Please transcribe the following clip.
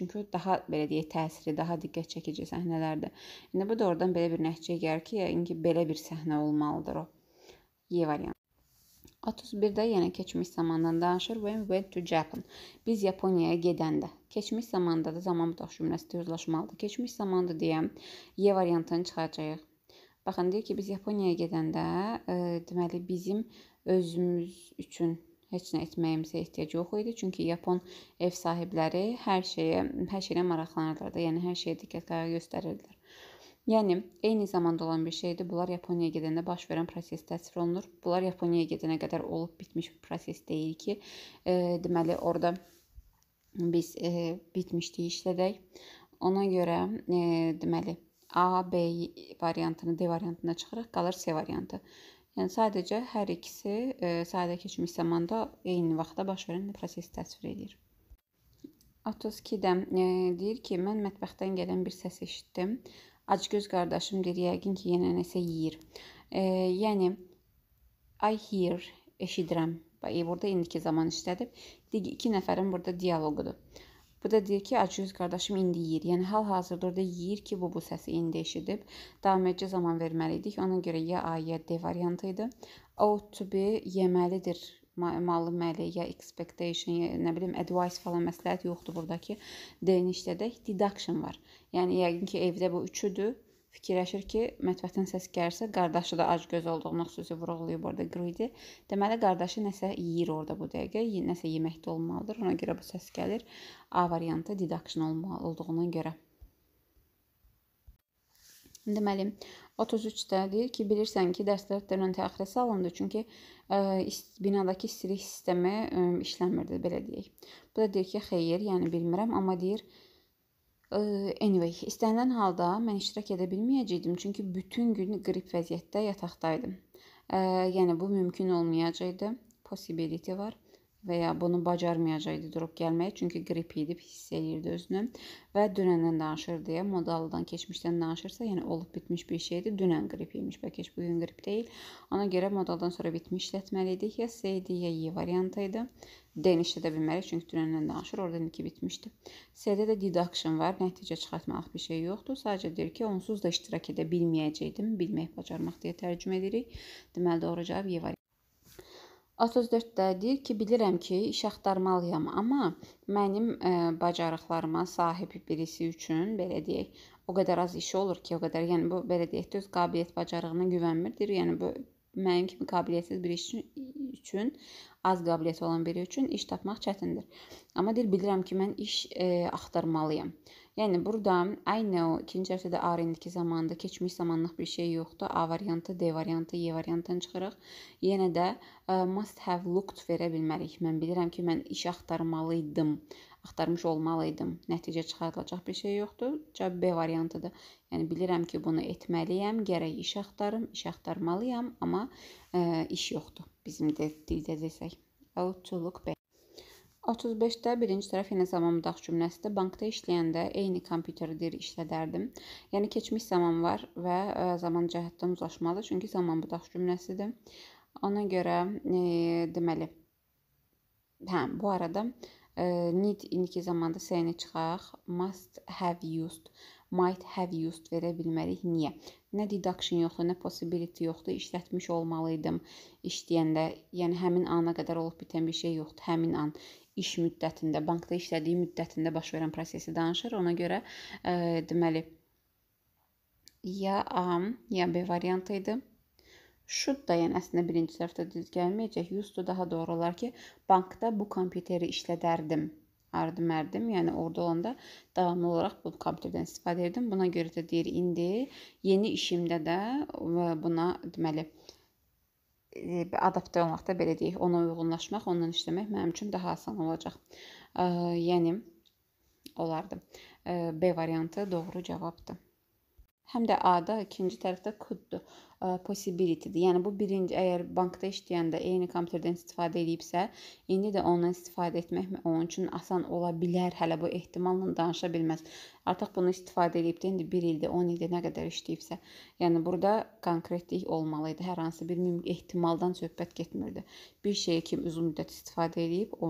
Çünki o daha belə deyək təsirli, daha diqqət çəkici səhnələrdir. İndi bu da oradan belə bir nəticə gəlir ki, yəqin ki, belə bir səhnə olmalıdır o. Y variantı. 31-də yenə keçmiş zamandan danışır. When we went to Japan. Biz Yaponiyaya gedəndə. Keçmiş zamanda da zaman bucaq cümləsi özləşməlidir. Keçmiş zamanda deyəm, Y variantını çıxaracağıq. Baxın deyir ki, biz Yaponiyaya gedəndə, e, deməli bizim özümüz üçün heç nə etməyimizə ehtiyac yox idi. Çünki Yapon ev sahibləri hər şeyə, hər şeylə maraqlanırlar da, yəni hər şeyə diqqət qayğı göstərirdilər. Yəni eyni zamanda olan bir şeydir. Bunlar Yaponiyaya gedəndə baş verən proses təsvir olunur. Bunlar Yaponiyaya gedənə qədər olub bitmiş bir proses deyil ki, e, deməli orada biz e, bitmişdik işlədək. Ona görə e, deməli A, B variantını D variantına çıxırıq, qalır C variantı. Yəni sadəcə hər ikisi e, sadə keçmiş zamanda eyni vaxtda baş verən prosesi təsvir edir. 32-də e, deyir ki, mən mətbəxdən gələn bir səs eşitdim. Acgöz qardaşım deyir, yəqin ki, yenə nəsə yeyir. E, yəni I hear eşidirəm. Bax, e, burada indiki zaman işlədib. İki nəfərin burada dialoqudur. Bu da deyir ki, Acüz qardaşım indi yeyir. Yəni hal-hazırda orada yeyir ki, bu bu səsi indi eşidib. Davam edici zaman verməli idik. Ona görə ya A ya D variantı idi. Ought to be yeməlidir mallı məli ya expectation ya nə bilim advice falan məsləhət yoxdur burdakı. D-ni işlədək. Deduction var. Yəni yəqin ki, evdə bu üçüdür fikirləşir ki, mətbəxdən səs gəlirsə, qardaşı da acgöz olduğunu xüsusi vurğulayıb orada Gridi. Deməli qardaşı nəsə yeyir orada bu dəqiqə, nəsə yeməkdə olmalıdır. Ona görə bu səs gəlir. A variantı deduction olmalı olduğuna görə. Deməli 33-də deyir ki, bilirsən ki, dərslər dərən təxirə salındı çünki ə, e, binadakı istilik sistemi ə, e, işləmirdi, belə deyək. Bu da deyir ki, xeyir, yəni bilmirəm, amma deyir, ə, Anyway, istənilən halda mən iştirak edə bilməyəcəydim, çünki bütün gün qrip vəziyyətdə yataqdaydım. Yəni bu mümkün olmayacaqdı. Possibility var və ya bunu bacarmayacaqdı durub gəlmək, çünki qrip idi, hiss eləyirdi özünü və dünəndən danışır deyə modaldan keçmişdən danışırsa, yəni olub bitmiş bir şeydir. Dünən qrip imiş, bəlkə heç bu gün qrip deyil. Ona görə modaldan sonra bitmiş işlətməli idik. Ya C idi, ya Y variantı idi. D-ni işlədə bilmərik, çünki dünəndən danışır, oradan 2 bitmişdi. C-də də deduction var, nəticə çıxartmaq bir şey yoxdur. Sadəcə deyir ki, onsuz da iştirak edə bilməyəcəkdim, bilmək bacarmaq deyə tərcümə edirik. Deməli doğru cavab Y variantı. 34-də deyir ki, bilirəm ki, iş axtarmalıyam, amma mənim ə, e, bacarıqlarıma sahib birisi üçün belə deyək, o qədər az işi olur ki, o qədər, yəni bu belə deyək, öz qabiliyyət bacarığına güvənmir, deyir, yəni bu mənim kimi qabiliyyətsiz bir iş üçün, az qabiliyyəti olan biri üçün iş tapmaq çətindir. Amma deyir bilirəm ki, mən iş e, axtarmalıyam. Yəni burada I know ikinci hərfdə R-indəki zamanda keçmiş zamanlıq bir şey yoxdur. A variantı, D variantı, Y variantdan çıxırıq. Yenə də e, must have looked verə bilmərik. Mən bilirəm ki, mən iş axtarmalı idim axtarmış olmalıydım. Nəticə çıxarılacaq bir şey yoxdur. Cavab B variantıdır. Yəni bilirəm ki, bunu etməliyəm, gərək iş axtarım, iş axtarmalıyam, amma ə, e, iş yoxdur. Bizim də dildə desək. Outçuluq B 35-də birinci tərəf yenə zaman müdax cümləsidir. Bankda işləyəndə eyni kompüteri deyir işlədərdim. Yəni keçmiş zaman var və ə, e, zaman cəhətdən uzlaşmalı, çünki zaman müdax cümləsidir. Ona görə e, deməli hə bu arada Э, need indiki zamanda səyini çıxaq. Must have used, might have used verə bilmərik. Niyə? Nə deduction yoxdur, nə possibility yoxdur. İşlətmiş olmalıydım işləyəndə. Yəni həmin ana qədər olub bitən bir şey yoxdur. Həmin an iş müddətində, bankda işlədiyi müddətində baş verən prosesi danışır. Ona görə e, deməli ya A, ya B variantı idi. Should da yəni əslində birinci sərfdə düz gəlməyəcək. Used to daha doğru olar ki, bankda bu kompüteri işlədərdim. Ardım ərdim, yəni orada olanda davamlı olaraq bu kompüterdən istifadə edirdim. Buna görə də deyir indi yeni işimdə də buna deməli e, adaptə olmaq da belə deyək, ona uyğunlaşmaq, ondan işləmək mənim üçün daha asan olacaq. E, yəni olardı. E, B variantı doğru cavabdır. Həm də A-da, ikinci tərəfdə could-dur, e, possibility-dir. Yəni bu birinci əgər bankda işləyəndə eyni kompüterdən istifadə edibsə, indi də ondan istifadə etmək onun üçün asan ola bilər. Hələ bu ehtimalla danışa bilməz. Artıq bunu istifadə edibdi, indi 1 ildir, 10 ildir nə qədər işləyibsə. Yəni burada konkretlik olmalı idi. Hər hansı bir ehtimaldan söhbət getmirdi. Bir şeyi kim uzun müddət istifadə edib,